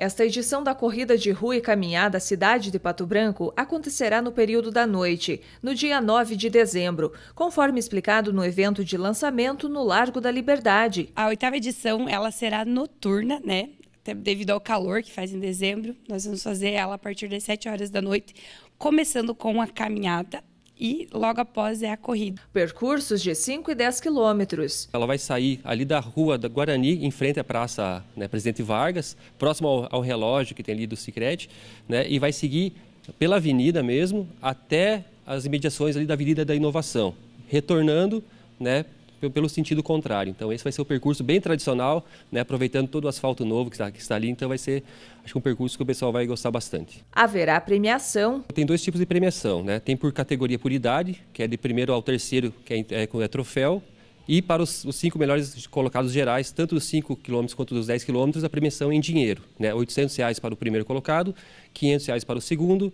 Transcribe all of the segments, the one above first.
Esta edição da corrida de rua e caminhada cidade de Pato Branco acontecerá no período da noite, no dia 9 de dezembro, conforme explicado no evento de lançamento no Largo da Liberdade. A oitava edição ela será noturna, né? Até devido ao calor que faz em dezembro, nós vamos fazer ela a partir das 7 horas da noite, começando com a caminhada e logo após é a corrida. Percursos de 5 e 10 quilômetros. Ela vai sair ali da rua da Guarani, em frente à Praça né, Presidente Vargas, próximo ao, ao, relógio que tem ali do Sicredi, né, e vai seguir pela avenida mesmo até as imediações ali da Avenida da Inovação, retornando né, pelo sentido contrário. Então, esse vai ser o um percurso bem tradicional, né, aproveitando todo o asfalto novo que está, que está ali. Então, vai ser acho um percurso que o pessoal vai gostar bastante. Haverá premiação? Tem dois tipos de premiação. Né? Tem por categoria por idade, que é de primeiro ao terceiro, que é, é, é troféu. E para os, os, cinco melhores colocados gerais, tanto dos 5 quilômetros quanto dos 10 quilômetros, a premiação em dinheiro. Né? R$ 800 reais para o primeiro colocado, R$ 500 reais para o segundo,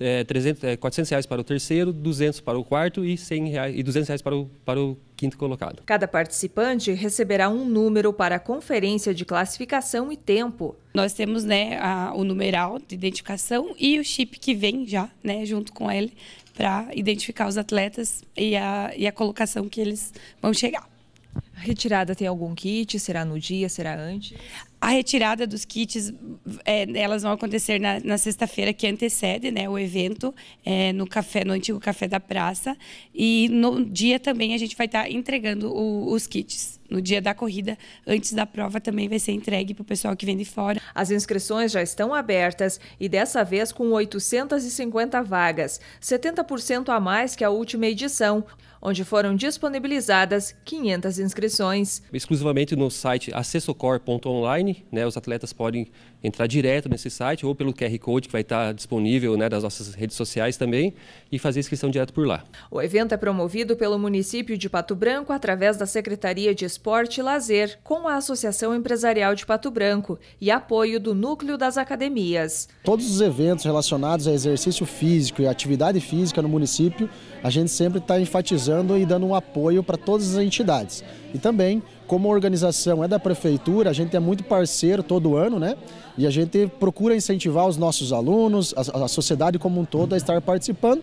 é, 300, é, 400 reais para o terceiro, 200 para o quarto e, 100 reais, e 200 reais para o, para o quinto colocado. Cada participante receberá um número para a conferência de classificação e tempo. Nós temos né, a, o numeral de identificação e o chip que vem já né, junto com ele para identificar os atletas e a, e a colocação que eles vão chegar. A retirada tem algum kit? Será no dia? Será antes? A retirada dos kits, é, elas vão acontecer na, na sexta-feira que antecede né, o evento é, no café, no antigo café da praça. E no dia também a gente vai estar tá entregando o, os kits. No dia da corrida, antes da prova, também vai ser entregue para o pessoal que vem de fora. As inscrições já estão abertas e dessa vez com 850 vagas, 70% a mais que a última edição, onde foram disponibilizadas 500 inscrições inscrições. Exclusivamente no site acessocor.online, né, os atletas podem entrar direto nesse site ou pelo QR Code que vai estar disponível né, nas nossas redes sociais também e fazer inscrição direto por lá. O evento é promovido pelo município de Pato Branco através da Secretaria de Esporte e Lazer com a Associação Empresarial de Pato Branco e apoio do Núcleo das Academias. Todos os eventos relacionados a exercício físico e atividade física no município, a gente sempre está enfatizando e dando um apoio para todas as entidades. E também, como organização é da prefeitura, a gente é muito parceiro todo ano, né? E a gente procura incentivar os nossos alunos, a, a sociedade como um todo a estar participando